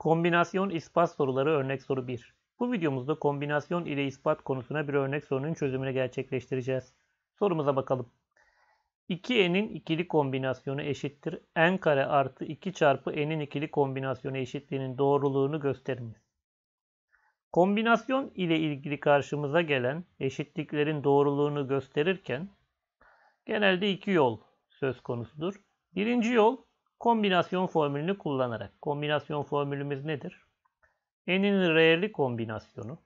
Kombinasyon ispat soruları örnek soru 1. Bu videomuzda kombinasyon ile ispat konusuna bir örnek sorunun çözümünü gerçekleştireceğiz. Sorumuza bakalım. 2n'in ikili kombinasyonu eşittir. n kare artı 2 çarpı n'in ikili kombinasyonu eşitliğinin doğruluğunu gösteriniz. Kombinasyon ile ilgili karşımıza gelen eşitliklerin doğruluğunu gösterirken genelde iki yol söz konusudur. Birinci yol kombinasyon formülünü kullanarak. Kombinasyon formülümüz nedir? N'in R'li kombinasyonu.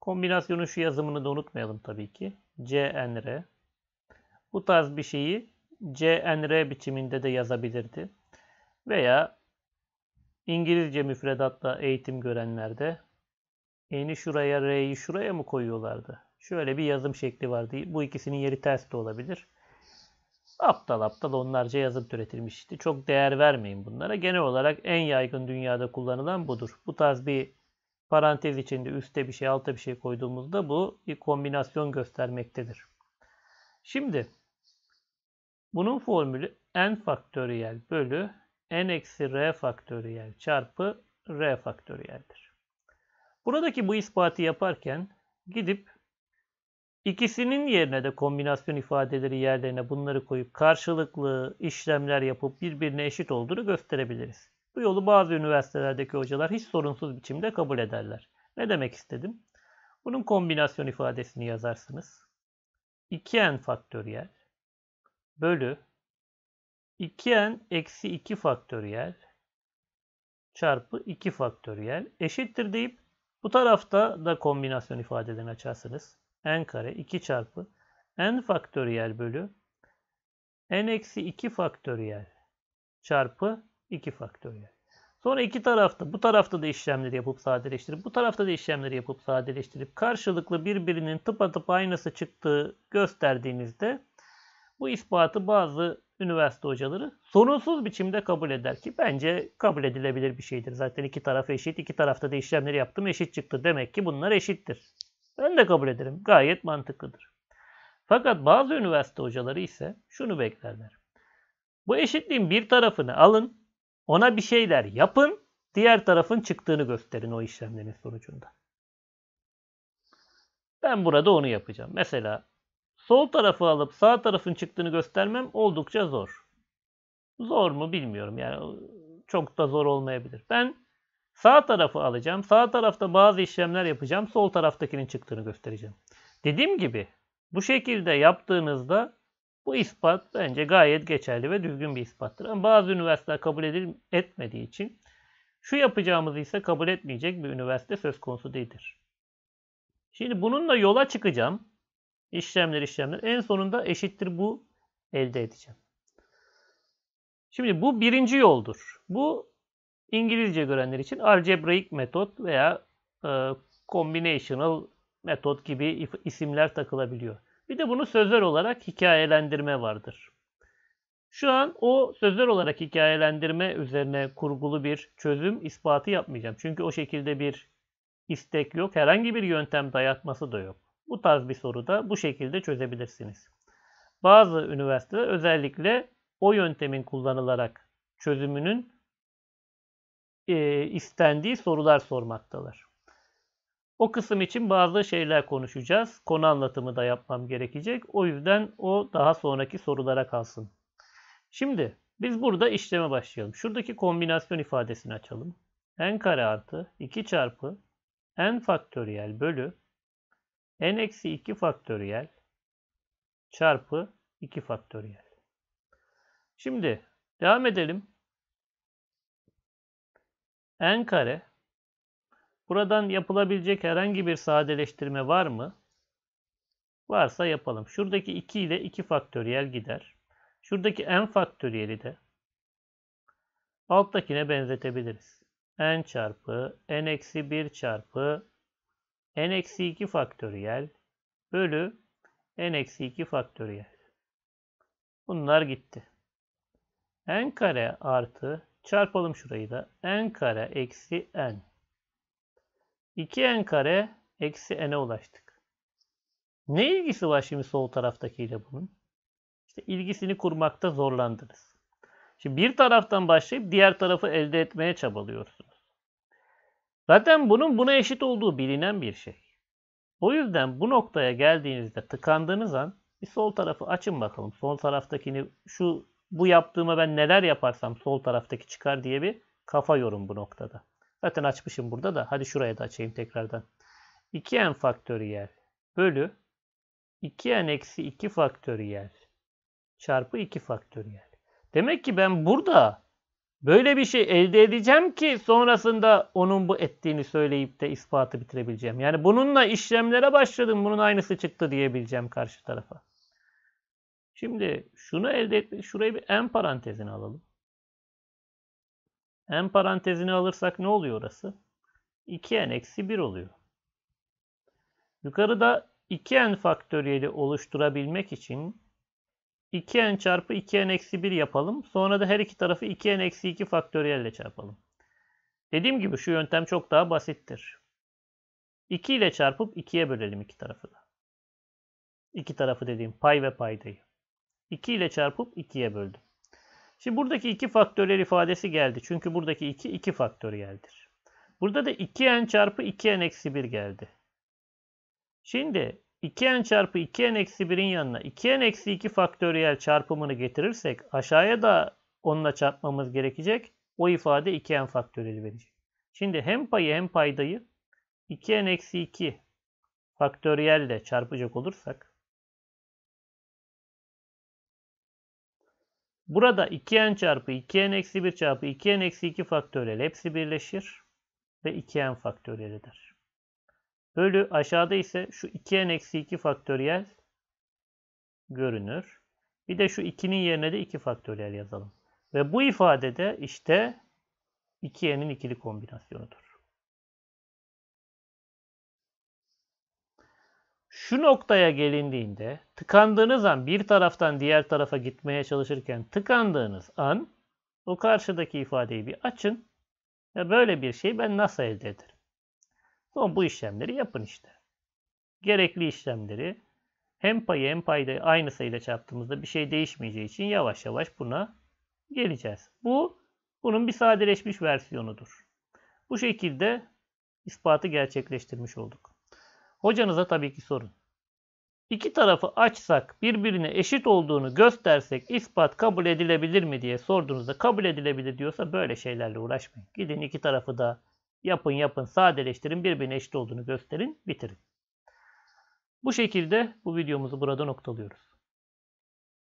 Kombinasyonun şu yazımını da unutmayalım tabii ki. CNR. Bu tarz bir şeyi CNR biçiminde de yazabilirdi. Veya İngilizce müfredatta eğitim görenlerde N'i şuraya, R'yi şuraya mı koyuyorlardı? Şöyle bir yazım şekli vardı. Bu ikisinin yeri ters de olabilir aptal aptal onlarca yazıp türetilmiş. çok değer vermeyin bunlara. Genel olarak en yaygın dünyada kullanılan budur. Bu tarz bir parantez içinde üste bir şey alta bir şey koyduğumuzda bu bir kombinasyon göstermektedir. Şimdi bunun formülü n faktöriyel bölü n eksi r faktöriyel çarpı r faktöriyeldir. Buradaki bu ispatı yaparken gidip İkisinin yerine de kombinasyon ifadeleri yerlerine bunları koyup karşılıklı işlemler yapıp birbirine eşit olduğunu gösterebiliriz. Bu yolu bazı üniversitelerdeki hocalar hiç sorunsuz biçimde kabul ederler. Ne demek istedim? Bunun kombinasyon ifadesini yazarsınız. 2n faktöriyel bölü 2n eksi 2 faktöriyel çarpı 2 faktöriyel eşittir deyip bu tarafta da kombinasyon ifadelerini açarsınız n kare 2 çarpı n faktöriyel bölü n eksi 2 faktöriyel çarpı 2 faktöriyel. Sonra iki tarafta bu tarafta da işlemleri yapıp sadeleştirip bu tarafta da işlemleri yapıp sadeleştirip karşılıklı birbirinin tıpatıp aynısı çıktığı gösterdiğinizde bu ispatı bazı üniversite hocaları sorunsuz biçimde kabul eder ki bence kabul edilebilir bir şeydir. Zaten iki taraf eşit, iki tarafta da işlemleri yaptım eşit çıktı. Demek ki bunlar eşittir. Ben de kabul ederim. Gayet mantıklıdır. Fakat bazı üniversite hocaları ise şunu beklerler. Bu eşitliğin bir tarafını alın, ona bir şeyler yapın, diğer tarafın çıktığını gösterin o işlemlerin sonucunda. Ben burada onu yapacağım. Mesela sol tarafı alıp sağ tarafın çıktığını göstermem oldukça zor. Zor mu bilmiyorum. Yani çok da zor olmayabilir. Ben Sağ tarafı alacağım. Sağ tarafta bazı işlemler yapacağım. Sol taraftakinin çıktığını göstereceğim. Dediğim gibi bu şekilde yaptığınızda bu ispat bence gayet geçerli ve düzgün bir ispattır. Ama bazı üniversiteler kabul edil etmediği için şu yapacağımızı ise kabul etmeyecek bir üniversite söz konusu değildir. Şimdi bununla yola çıkacağım. İşlemler işlemler. En sonunda eşittir bu elde edeceğim. Şimdi bu birinci yoldur. Bu İngilizce görenler için algebraik metot veya e, combinational metot gibi isimler takılabiliyor. Bir de bunu sözler olarak hikayelendirme vardır. Şu an o sözler olarak hikayelendirme üzerine kurgulu bir çözüm ispatı yapmayacağım. Çünkü o şekilde bir istek yok. Herhangi bir yöntem dayatması da yok. Bu tarz bir soruda bu şekilde çözebilirsiniz. Bazı üniversiteler özellikle o yöntemin kullanılarak çözümünün e, istendiği sorular sormaktalar. O kısım için bazı şeyler konuşacağız. Konu anlatımı da yapmam gerekecek. O yüzden o daha sonraki sorulara kalsın. Şimdi biz burada işleme başlayalım. Şuradaki kombinasyon ifadesini açalım. n kare artı 2 çarpı n faktöriyel bölü n eksi 2 faktöriyel çarpı 2 faktöriyel. Şimdi devam edelim n kare. Buradan yapılabilecek herhangi bir sadeleştirme var mı? Varsa yapalım. Şuradaki 2 ile 2 faktöriyel gider. Şuradaki n faktöriyeli de alttakine benzetebiliriz. n çarpı n eksi 1 çarpı n eksi 2 faktöriyel bölü n eksi 2 faktöriyel. Bunlar gitti. n kare artı Çarpalım şurayı da. n kare eksi n. 2n kare eksi n'e ulaştık. Ne ilgisi var şimdi sol taraftakiyle bunun? İşte ilgisini kurmakta zorlandınız. Şimdi bir taraftan başlayıp diğer tarafı elde etmeye çabalıyorsunuz. Zaten bunun buna eşit olduğu bilinen bir şey. O yüzden bu noktaya geldiğinizde tıkandığınız an bir sol tarafı açın bakalım. Sol taraftakini şu bu yaptığıma ben neler yaparsam sol taraftaki çıkar diye bir kafa yorum bu noktada. Zaten açmışım burada da. Hadi şuraya da açayım tekrardan. 2n faktöriyel bölü 2n eksi 2 faktöriyel çarpı 2 faktöriyel. Demek ki ben burada böyle bir şey elde edeceğim ki sonrasında onun bu ettiğini söyleyip de ispatı bitirebileceğim. Yani bununla işlemlere başladım bunun aynısı çıktı diyebileceğim karşı tarafa. Şimdi şunu elde etmek, şurayı bir en parantezine alalım. En parantezine alırsak ne oluyor orası? 2n eksi 1 oluyor. Yukarıda 2n faktöriyeli oluşturabilmek için 2n çarpı 2n eksi 1 yapalım. Sonra da her iki tarafı 2n eksi 2 faktöriyelle çarpalım. Dediğim gibi şu yöntem çok daha basittir. 2 ile çarpıp 2'ye bölelim iki tarafı da. İki tarafı dediğim pay ve paydayı. 2 ile çarpıp 2'ye böldüm. Şimdi buradaki 2 faktörel ifadesi geldi. Çünkü buradaki 2 2 faktöriyeldir. Burada da 2n çarpı 2n eksi 1 geldi. Şimdi 2n çarpı 2n eksi 1'in yanına 2n eksi 2 faktöriyel çarpımını getirirsek aşağıya da onunla çarpmamız gerekecek. O ifade 2n faktöriyel verecek. Şimdi hem payı hem paydayı 2n eksi 2 faktöriyel ile çarpacak olursak Burada 2n çarpı 2n eksi 1 çarpı 2n eksi 2 faktöriyel hepsi birleşir ve 2n faktöriyelidir. Bölü aşağıda ise şu 2n eksi 2 faktöriyel görünür. Bir de şu 2'nin yerine de 2 faktöriyel yazalım. Ve bu ifadede işte 2n'in ikili kombinasyonudur. Şu noktaya gelindiğinde tıkandığınız an bir taraftan diğer tarafa gitmeye çalışırken tıkandığınız an o karşıdaki ifadeyi bir açın ya böyle bir şey ben nasıl elde ederim? Sonra bu işlemleri yapın işte. Gerekli işlemleri hem payı hem payda aynı sayıyla çarptığımızda bir şey değişmeyeceği için yavaş yavaş buna geleceğiz. Bu bunun bir sadeleşmiş versiyonudur. Bu şekilde ispatı gerçekleştirmiş olduk. Hocanıza tabii ki sorun. İki tarafı açsak birbirine eşit olduğunu göstersek ispat kabul edilebilir mi diye sorduğunuzda kabul edilebilir diyorsa böyle şeylerle uğraşmayın. Gidin iki tarafı da yapın yapın sadeleştirin birbirine eşit olduğunu gösterin bitirin. Bu şekilde bu videomuzu burada noktalıyoruz.